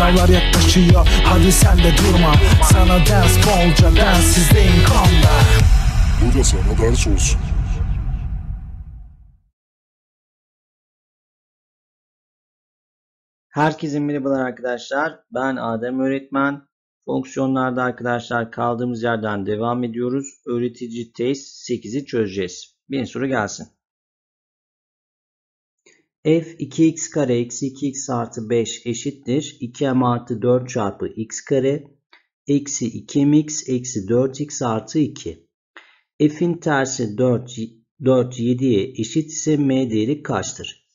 Sınavlar yaklaşıyor hadi sen de durma Sana ders bolca densizdeyim kanla Bu da sana ders olsun Herkese merhabalar arkadaşlar. Ben Adem Öğretmen. Fonksiyonlarda arkadaşlar kaldığımız yerden devam ediyoruz. Öğretici test 8'i çözeceğiz. Bir soru gelsin f 2x kare eksi 2x artı 5 eşittir. 2m artı 4 çarpı x kare eksi 2mx eksi 4x artı 2. f'in tersi 4, 4 7'ye eşit ise m değeri kaçtır?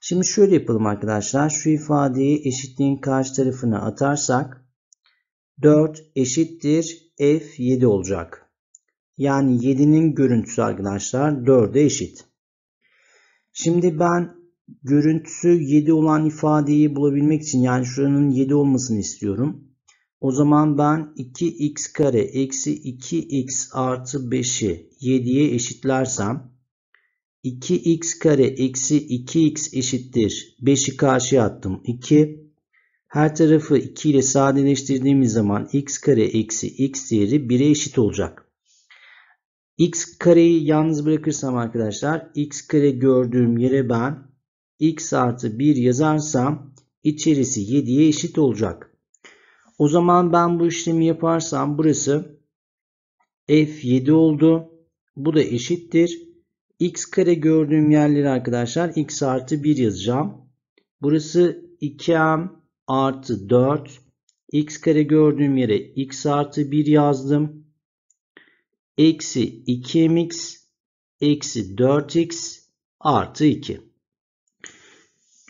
Şimdi şöyle yapalım arkadaşlar. Şu ifadeyi eşitliğin karşı tarafına atarsak 4 eşittir f 7 olacak. Yani 7'nin görüntüsü arkadaşlar 4'e eşit. Şimdi ben görüntüsü 7 olan ifadeyi bulabilmek için yani şuranın 7 olmasını istiyorum. O zaman ben 2x kare eksi 2x artı 5'i 7'ye eşitlersem 2x kare eksi 2x eşittir. 5'i karşıya attım. 2. Her tarafı 2 ile sadeleştirdiğimiz zaman x kare eksi x değeri 1'e eşit olacak. x kareyi yalnız bırakırsam arkadaşlar x kare gördüğüm yere ben x artı 1 yazarsam içerisi 7'ye eşit olacak. O zaman ben bu işlemi yaparsam burası f7 oldu. Bu da eşittir. x kare gördüğüm yerleri arkadaşlar x artı 1 yazacağım. Burası 2m artı 4. x kare gördüğüm yere x artı 1 yazdım. Eksi 2mx eksi 4x artı 2.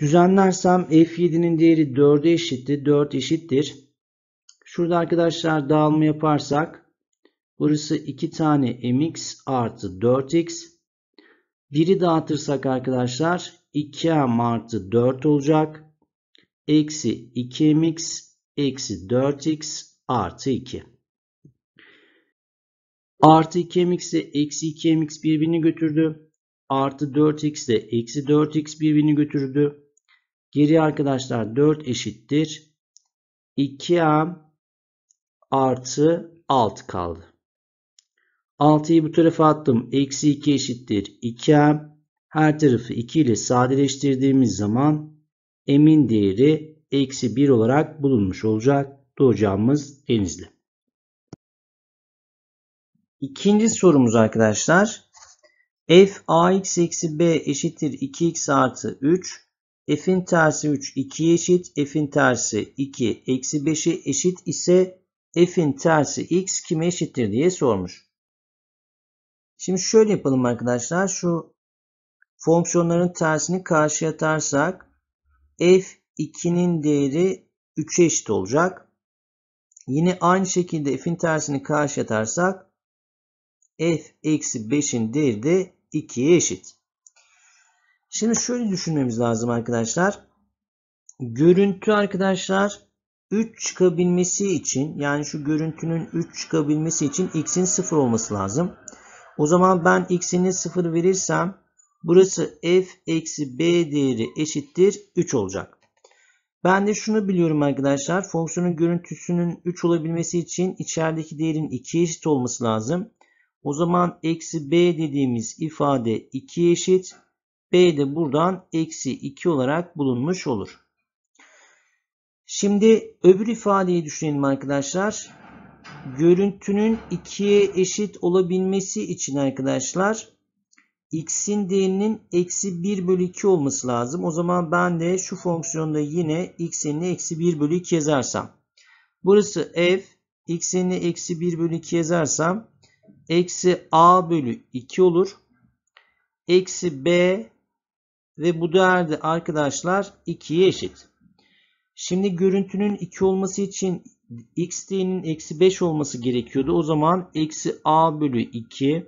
Düzenlersem F7'nin değeri 4'e eşittir 4 eşittir. Şurada arkadaşlar dağılma yaparsak burası 2 tane mx artı 4x. 1'i dağıtırsak arkadaşlar 2m artı 4 olacak. Eksi 2mx eksi 4x artı 2. Artı 2mx ile eksi 2mx birbirini götürdü. Artı 4x ile eksi 4x birbirini götürdü. Geriye arkadaşlar 4 eşittir. 2m artı 6 kaldı. 6'yı bu tarafa attım. Eksi 2 eşittir 2m. Her tarafı 2 ile sadeleştirdiğimiz zaman m'in değeri eksi 1 olarak bulunmuş olacak. Doğacağımız Denizli. İkinci sorumuz arkadaşlar. f ax eksi b eşittir 2x artı 3 f'in tersi 3 2'ye eşit, f'in tersi 2 eksi 5'e eşit ise f'in tersi x kime eşittir diye sormuş. Şimdi şöyle yapalım arkadaşlar. Şu fonksiyonların tersini karşıya atarsak f 2'nin değeri 3'e eşit olacak. Yine aynı şekilde f'in tersini karşıya atarsak f eksi 5'in değeri de 2'ye eşit. Şimdi şöyle düşünmemiz lazım arkadaşlar. Görüntü arkadaşlar 3 çıkabilmesi için yani şu görüntünün 3 çıkabilmesi için x'in 0 olması lazım. O zaman ben x'ini 0 verirsem burası f eksi b değeri eşittir 3 olacak. Ben de şunu biliyorum arkadaşlar. Fonksiyonun görüntüsünün 3 olabilmesi için içerideki değerin 2 eşit olması lazım. O zaman eksi b dediğimiz ifade 2 eşit. B de buradan eksi 2 olarak bulunmuş olur. Şimdi öbür ifadeyi düşünelim arkadaşlar. Görüntünün 2'ye eşit olabilmesi için arkadaşlar x'in değerinin eksi 1 bölü 2 olması lazım. O zaman ben de şu fonksiyonda yine x'in eksi 1 bölü 2 yazarsam. Burası f x'in eksi 1 bölü 2 yazarsam eksi a bölü 2 olur. Eksi b ve bu değer de arkadaşlar 2'ye eşit. Şimdi görüntünün 2 olması için x xt'nin eksi 5 olması gerekiyordu. O zaman eksi a bölü 2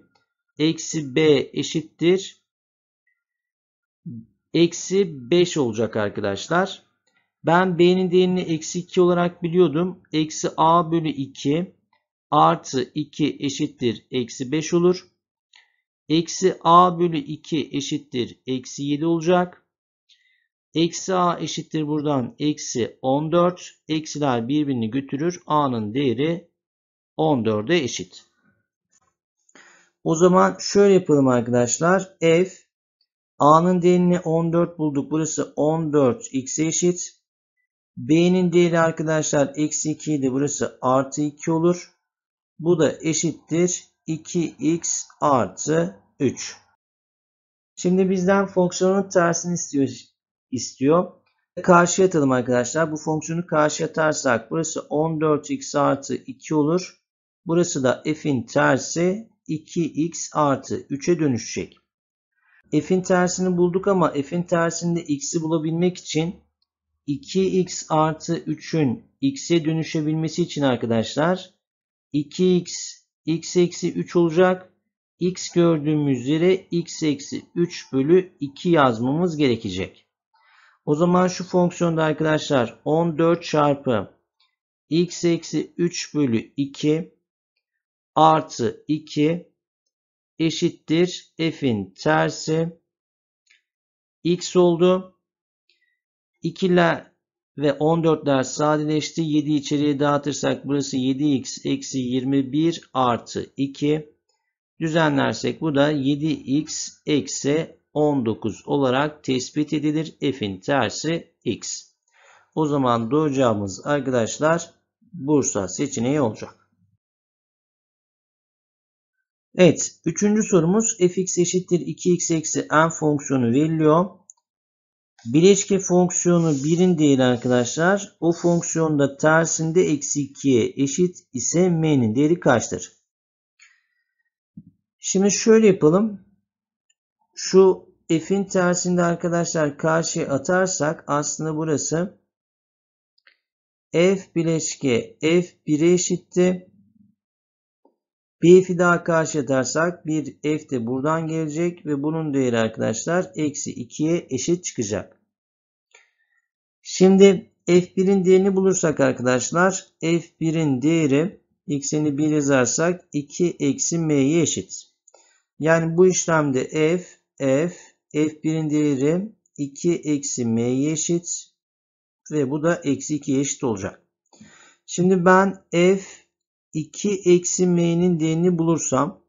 eksi b eşittir. Eksi 5 olacak arkadaşlar. Ben b'nin değerini eksi 2 olarak biliyordum. Eksi a bölü 2 artı 2 eşittir eksi 5 olur. Eksi a bölü 2 eşittir. Eksi 7 olacak. Eksi a eşittir buradan. Eksi 14. Eksiler birbirini götürür. a'nın değeri 14'e eşit. O zaman şöyle yapalım arkadaşlar. F a'nın değerini 14 bulduk. Burası 14 x'e eşit. B'nin değeri arkadaşlar eksi 2 idi. Burası artı 2 olur. Bu da eşittir. 2x artı 3. Şimdi bizden fonksiyonun tersini istiyor. istiyor. Karşıya atalım arkadaşlar. Bu fonksiyonu karşıya atarsak burası 14x artı 2 olur. Burası da f'in tersi 2x artı 3'e dönüşecek. F'in tersini bulduk ama f'in tersinde x'i bulabilmek için 2x artı 3'ün x'e dönüşebilmesi için arkadaşlar 2x x eksi 3 olacak. x gördüğümüz üzere x eksi 3 bölü 2 yazmamız gerekecek. O zaman şu fonksiyonda arkadaşlar 14 çarpı x eksi 3 bölü 2 artı 2 eşittir f'in tersi x oldu. 2 ile ve 14 14'ler sadeleşti. 7 içeriye dağıtırsak burası 7x eksi 21 artı 2. Düzenlersek bu da 7x eksi 19 olarak tespit edilir. F'in tersi x. O zaman doğacağımız arkadaşlar Bursa seçeneği olacak. Evet. Üçüncü sorumuz fx eşittir 2x eksi n fonksiyonu veriliyor. Bileşke fonksiyonu birin değil arkadaşlar. O fonksiyonda tersinde eksi 2'ye eşit ise m'nin değeri kaçtır? Şimdi şöyle yapalım. Şu f'in tersinde arkadaşlar karşıya atarsak aslında burası f bileşke f 1'e eşitti. Bir f'i daha karşı atarsak bir f de buradan gelecek ve bunun değeri arkadaşlar eksi 2'ye eşit çıkacak. Şimdi f1'in değerini bulursak arkadaşlar f1'in değeri x'ini 1 yazarsak 2 eksi m'ye eşit. Yani bu işlemde f f f1'in değeri 2 eksi m'ye eşit ve bu da eksi 2'ye eşit olacak. Şimdi ben f 2 eksi m'nin değerini bulursam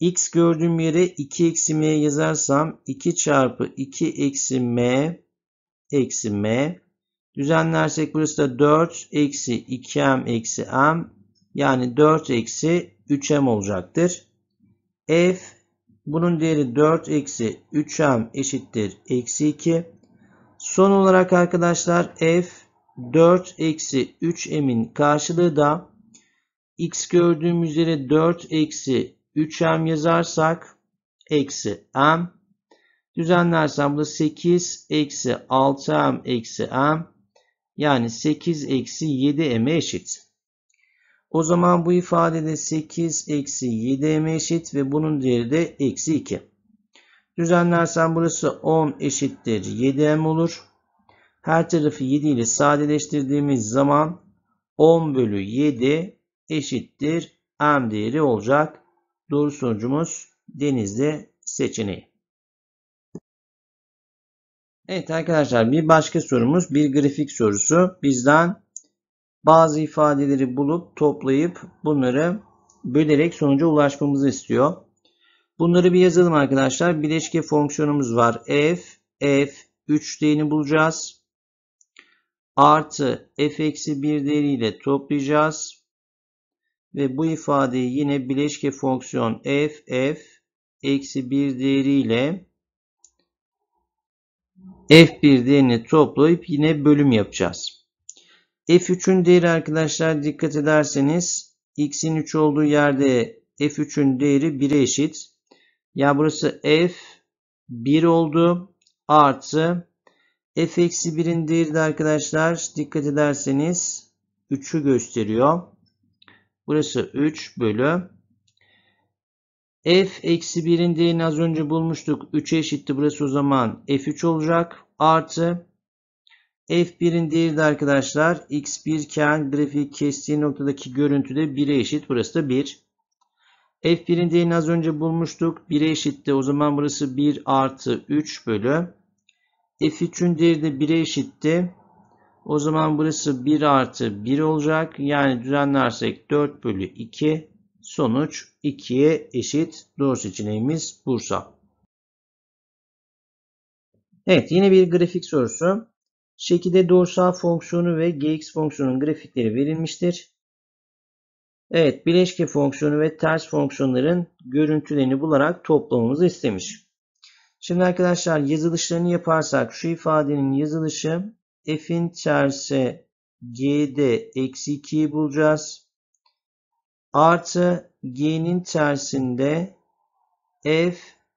x gördüğüm yere 2 eksi m yazarsam 2 çarpı 2 eksi m eksi m. Düzenlersek burası da 4 eksi 2m eksi m yani 4 eksi 3m olacaktır. f bunun değeri 4 eksi 3m eşittir eksi 2. Son olarak arkadaşlar f 4 eksi 3m'in karşılığı da x gördüğümüz üzere 4 eksi 3m yazarsak eksi m Düzenlersem bu da 8 eksi 6m eksi m yani 8 eksi 7 m eşit. O zaman bu ifadede 8 eksi 7m eşit ve bunun değeri de eksi 2. Düzenlersen burası 10 eşittir 7m olur. Her tarafı 7 ile sadeleştirdiğimiz zaman 10 bölü 7 eşittir m değeri olacak. Doğru sonucumuz denizde seçeneği. Evet arkadaşlar bir başka sorumuz bir grafik sorusu. Bizden bazı ifadeleri bulup toplayıp bunları bölerek sonuca ulaşmamızı istiyor. Bunları bir yazalım arkadaşlar. Bileşke fonksiyonumuz var. F, F, 3 değerini bulacağız. Artı F eksi 1 değeriyle toplayacağız. Ve bu ifadeyi yine bileşke fonksiyon F, F eksi 1 değeriyle F1 değerini toplayıp yine bölüm yapacağız. F3'ün değeri arkadaşlar dikkat ederseniz x'in 3 olduğu yerde f3'ün değeri 1'e eşit. Ya burası f 1 oldu artı f 1'in değeri de arkadaşlar dikkat ederseniz 3'ü gösteriyor. Burası 3 bölü f eksi 1'in değerini az önce bulmuştuk. 3'e eşitti. Burası o zaman f3 olacak. Artı f1'in değeri de arkadaşlar x1 iken grafiği kestiği noktadaki görüntüde 1'e eşit. Burası da 1. f1'in değerini az önce bulmuştuk. 1'e eşitti. O zaman burası 1 artı 3 bölü. f3'ün değeri de 1'e eşitti. O zaman burası 1 artı 1 olacak. Yani düzenlersek 4 bölü 2 Sonuç 2'ye eşit. Doğru seçeneğimiz Bursa. Evet yine bir grafik sorusu. Şekilde doğrusal fonksiyonu ve gx fonksiyonunun grafikleri verilmiştir. Evet bileşke fonksiyonu ve ters fonksiyonların görüntülerini bularak toplamamızı istemiş. Şimdi arkadaşlar yazılışlarını yaparsak şu ifadenin yazılışı f'in tersi g'de eksi 2'yi bulacağız artı g'nin tersinde f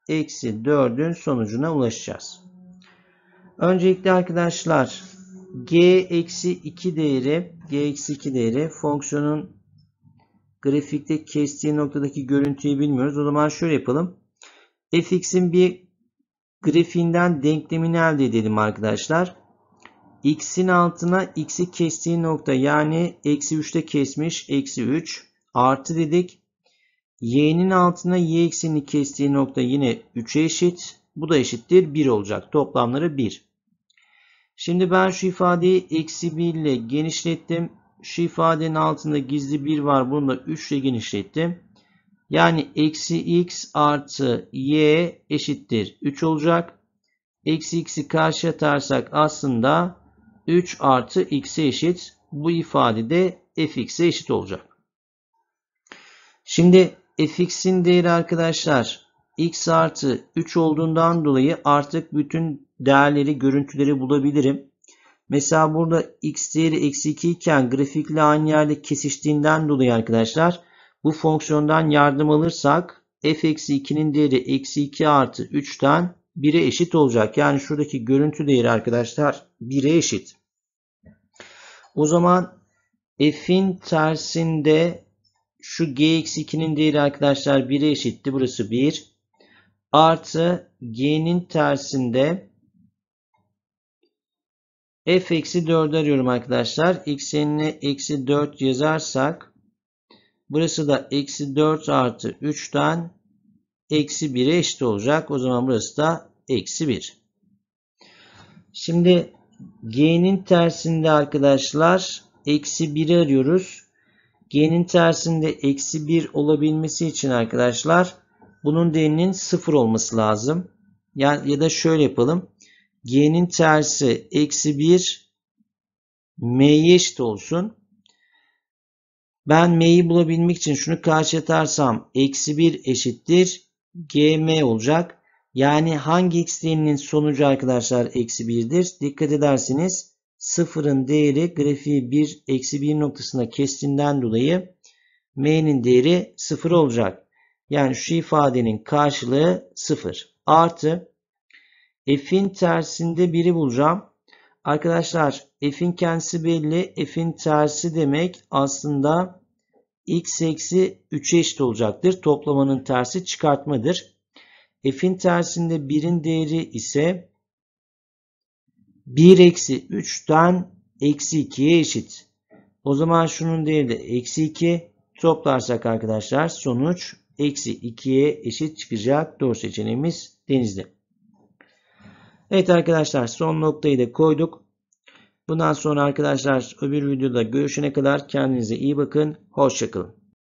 eksi 4'ün sonucuna ulaşacağız. Öncelikle arkadaşlar g eksi 2 değeri g eksi 2 değeri fonksiyonun grafikte kestiği noktadaki görüntüyü bilmiyoruz. O zaman şöyle yapalım. fx'in bir grafiğinden denklemini elde edelim arkadaşlar. x'in altına x'i kestiği nokta yani eksi 3'te kesmiş eksi 3 artı dedik. Y'nin altına y eksenini kestiği nokta yine 3'e eşit. Bu da eşittir 1 olacak. Toplamları 1. Şimdi ben şu ifadeyi eksi 1 ile genişlettim. Şu ifadenin altında gizli 1 var. Bunu da 3 ile genişlettim. Yani eksi x artı y eşittir 3 olacak. Eksi x'i karşıya atarsak aslında 3 artı x'e eşit. Bu ifade de fx'e eşit olacak. Şimdi fx'in değeri arkadaşlar x artı 3 olduğundan dolayı artık bütün değerleri, görüntüleri bulabilirim. Mesela burada x değeri eksi 2 iken grafikle aynı yerde kesiştiğinden dolayı arkadaşlar bu fonksiyondan yardım alırsak f eksi 2'nin değeri eksi 2 artı 3'ten 1'e eşit olacak. Yani şuradaki görüntü değeri arkadaşlar 1'e eşit. O zaman f'in tersinde şu g-2'nin değeri arkadaşlar 1'e eşitti. Burası 1. Artı g'nin tersinde f eksi 4 arıyorum arkadaşlar. Eksenine eksi 4 yazarsak burası da eksi 4 artı 3'ten eksi 1'e eşit olacak. O zaman burası da eksi 1. Şimdi g'nin tersinde arkadaşlar eksi 1'i arıyoruz. Y'nin tersinde eksi 1 olabilmesi için arkadaşlar bunun değerinin 0 olması lazım. Yani, ya da şöyle yapalım. G'nin tersi eksi 1 M'ye eşit olsun. Ben M'yi bulabilmek için şunu karşıya atarsam eksi 1 eşittir. GM olacak. Yani hangi x değerinin sonucu arkadaşlar eksi 1'dir? Dikkat ederseniz sıfırın değeri grafiği 1 eksi 1 noktasına kestiğinden dolayı m'nin değeri 0 olacak. Yani şu ifadenin karşılığı 0. Artı f'in tersinde 1'i bulacağım. Arkadaşlar f'in kendisi belli. f'in tersi demek aslında x eksi 3'e eşit olacaktır. Toplamanın tersi çıkartmadır. f'in tersinde 1'in değeri ise 1 eksi 3'ten eksi 2'ye eşit. O zaman şunun değeri de eksi 2 toplarsak arkadaşlar sonuç eksi 2'ye eşit çıkacak. Doğru seçeneğimiz denizli. Evet arkadaşlar son noktayı da koyduk. Bundan sonra arkadaşlar öbür videoda görüşene kadar kendinize iyi bakın. Hoşçakalın.